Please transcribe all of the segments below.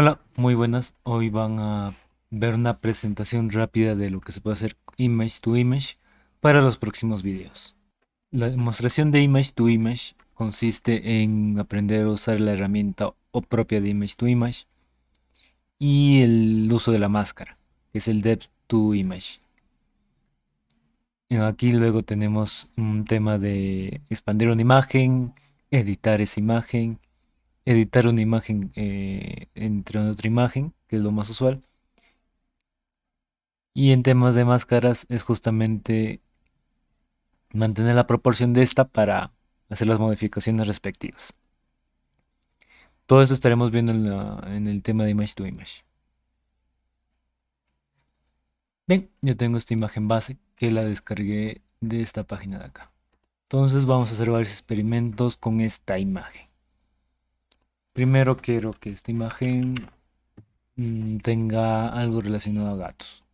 Hola, muy buenas. Hoy van a ver una presentación rápida de lo que se puede hacer image to image para los próximos videos. La demostración de image to image consiste en aprender a usar la herramienta propia de image to image y el uso de la máscara, que es el depth to image. Aquí luego tenemos un tema de expandir una imagen, editar esa imagen, editar una imagen eh, entre otra imagen, que es lo más usual. Y en temas de máscaras es justamente mantener la proporción de esta para hacer las modificaciones respectivas. Todo esto estaremos viendo en, en el tema de Image to Image. Bien, yo tengo esta imagen base que la descargué de esta página de acá. Entonces vamos a hacer varios experimentos con esta imagen. Primero quiero que esta imagen mm, tenga algo relacionado a gatos.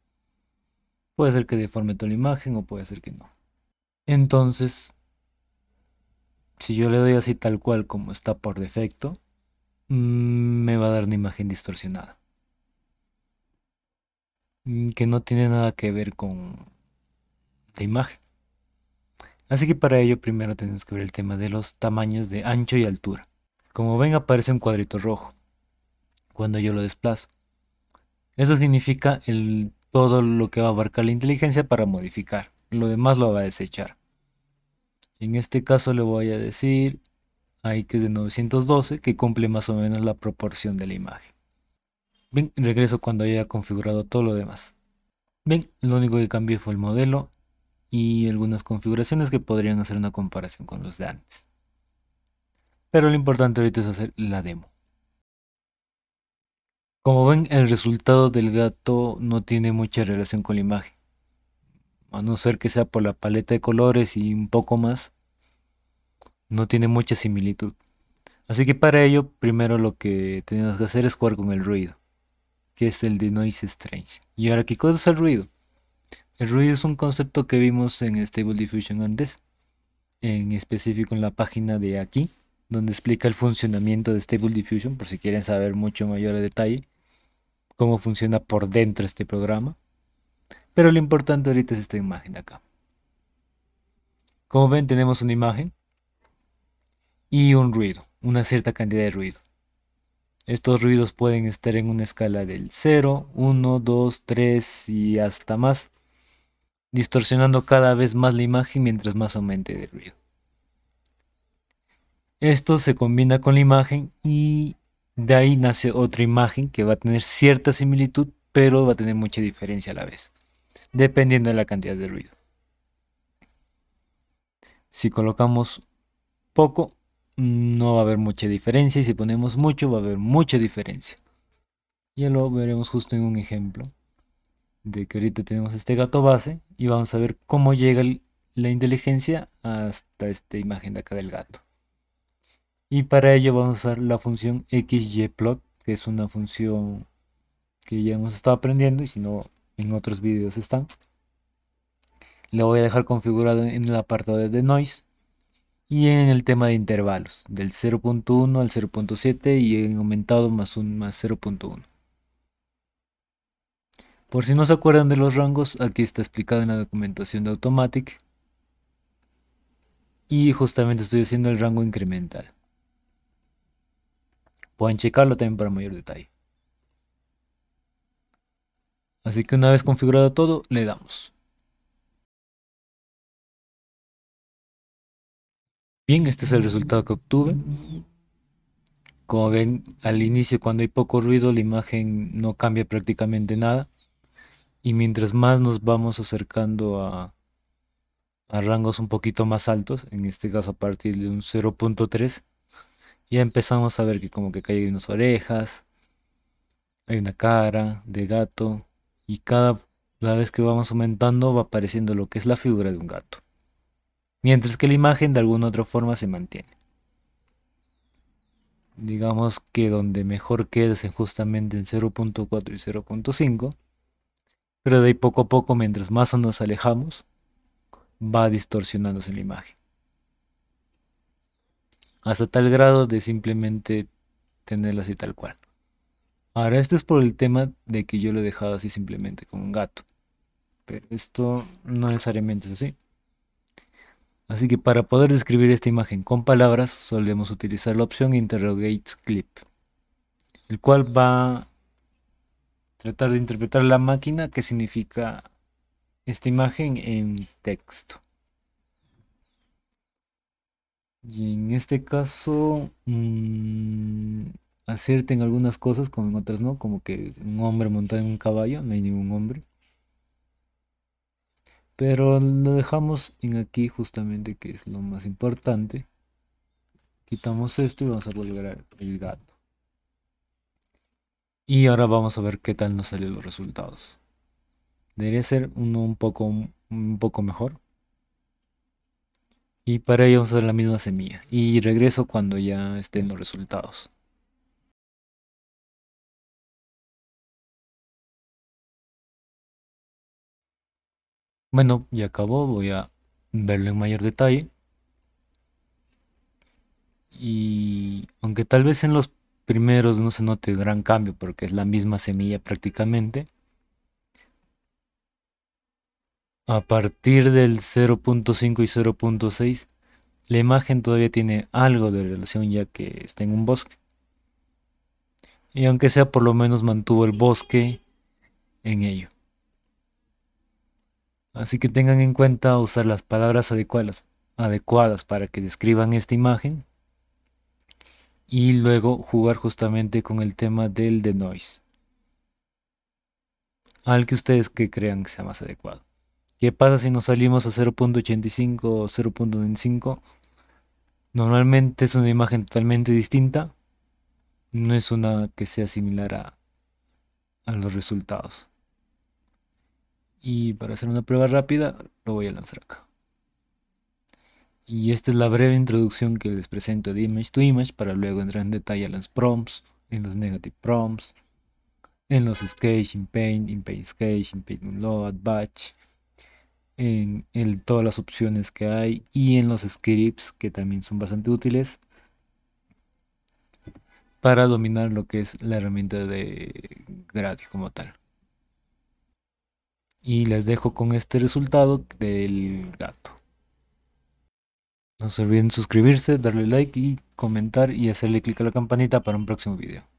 Puede ser que deforme toda la imagen o puede ser que no. Entonces, si yo le doy así tal cual como está por defecto, mm, me va a dar una imagen distorsionada. Mm, que no tiene nada que ver con la imagen. Así que para ello primero tenemos que ver el tema de los tamaños de ancho y altura. Como ven aparece un cuadrito rojo cuando yo lo desplazo. Eso significa todo lo que va a abarcar la inteligencia para modificar. Lo demás lo va a desechar. En este caso le voy a decir ahí que es de 912 que cumple más o menos la proporción de la imagen. Bien, regreso cuando haya configurado todo lo demás. Bien, lo único que cambié fue el modelo y algunas configuraciones que podrían hacer una comparación con los de antes pero lo importante ahorita es hacer la demo. Como ven, el resultado del gato no tiene mucha relación con la imagen. A no ser que sea por la paleta de colores y un poco más, no tiene mucha similitud. Así que para ello, primero lo que tenemos que hacer es jugar con el ruido, que es el de Noise Strange. ¿Y ahora qué cosa es el ruido? El ruido es un concepto que vimos en Stable Diffusion antes, en específico en la página de aquí, donde explica el funcionamiento de Stable Diffusion, por si quieren saber mucho mayor detalle, cómo funciona por dentro este programa. Pero lo importante ahorita es esta imagen acá. Como ven, tenemos una imagen y un ruido, una cierta cantidad de ruido. Estos ruidos pueden estar en una escala del 0, 1, 2, 3 y hasta más, distorsionando cada vez más la imagen mientras más aumente el ruido. Esto se combina con la imagen y de ahí nace otra imagen que va a tener cierta similitud, pero va a tener mucha diferencia a la vez, dependiendo de la cantidad de ruido. Si colocamos poco, no va a haber mucha diferencia y si ponemos mucho, va a haber mucha diferencia. Ya lo veremos justo en un ejemplo de que ahorita tenemos este gato base y vamos a ver cómo llega la inteligencia hasta esta imagen de acá del gato y para ello vamos a usar la función xyplot que es una función que ya hemos estado aprendiendo y si no en otros vídeos están La voy a dejar configurado en el apartado de noise y en el tema de intervalos del 0.1 al 0.7 y en aumentado más un más 0.1 por si no se acuerdan de los rangos aquí está explicado en la documentación de automatic y justamente estoy haciendo el rango incremental Pueden checarlo también para mayor detalle. Así que una vez configurado todo, le damos. Bien, este es el resultado que obtuve. Como ven, al inicio cuando hay poco ruido la imagen no cambia prácticamente nada. Y mientras más nos vamos acercando a, a rangos un poquito más altos, en este caso a partir de un 0.3, ya empezamos a ver que como que cae unas orejas, hay una cara de gato y cada, vez que vamos aumentando va apareciendo lo que es la figura de un gato. Mientras que la imagen de alguna otra forma se mantiene. Digamos que donde mejor queda es justamente en 0.4 y 0.5. Pero de ahí poco a poco, mientras más nos alejamos, va distorsionándose la imagen hasta tal grado de simplemente tenerlo así tal cual. Ahora, esto es por el tema de que yo lo he dejado así simplemente como un gato. Pero esto no necesariamente es así. Así que para poder describir esta imagen con palabras, solemos utilizar la opción Interrogate Clip, el cual va a tratar de interpretar la máquina que significa esta imagen en texto. Y en este caso, mm, acierten en algunas cosas como en otras no, como que un hombre montado en un caballo, no hay ningún hombre. Pero lo dejamos en aquí justamente que es lo más importante. Quitamos esto y vamos a volver el gato. Y ahora vamos a ver qué tal nos salen los resultados. Debería ser uno un poco, un poco mejor, y para ello vamos a hacer la misma semilla. Y regreso cuando ya estén los resultados. Bueno, ya acabó. Voy a verlo en mayor detalle. Y aunque tal vez en los primeros no se note gran cambio porque es la misma semilla prácticamente. a partir del 0.5 y 0.6, la imagen todavía tiene algo de relación ya que está en un bosque. Y aunque sea, por lo menos mantuvo el bosque en ello. Así que tengan en cuenta usar las palabras adecuadas, adecuadas para que describan esta imagen. Y luego jugar justamente con el tema del noise Al que ustedes crean que sea más adecuado. ¿Qué pasa si nos salimos a 0.85 o 0.95? Normalmente es una imagen totalmente distinta. No es una que sea similar a, los resultados. Y para hacer una prueba rápida, lo voy a lanzar acá. Y esta es la breve introducción que les presento de Image to Image para luego entrar en detalle a los prompts, en los negative prompts, en los sketch, in paint, in paint sketch, in paint load, batch, en, todas las opciones que hay y en los scripts que también son bastante útiles para dominar lo que es la herramienta de gratis como tal. Y les dejo con este resultado del gato. No se olviden suscribirse, darle like y comentar y hacerle clic a la campanita para un próximo video.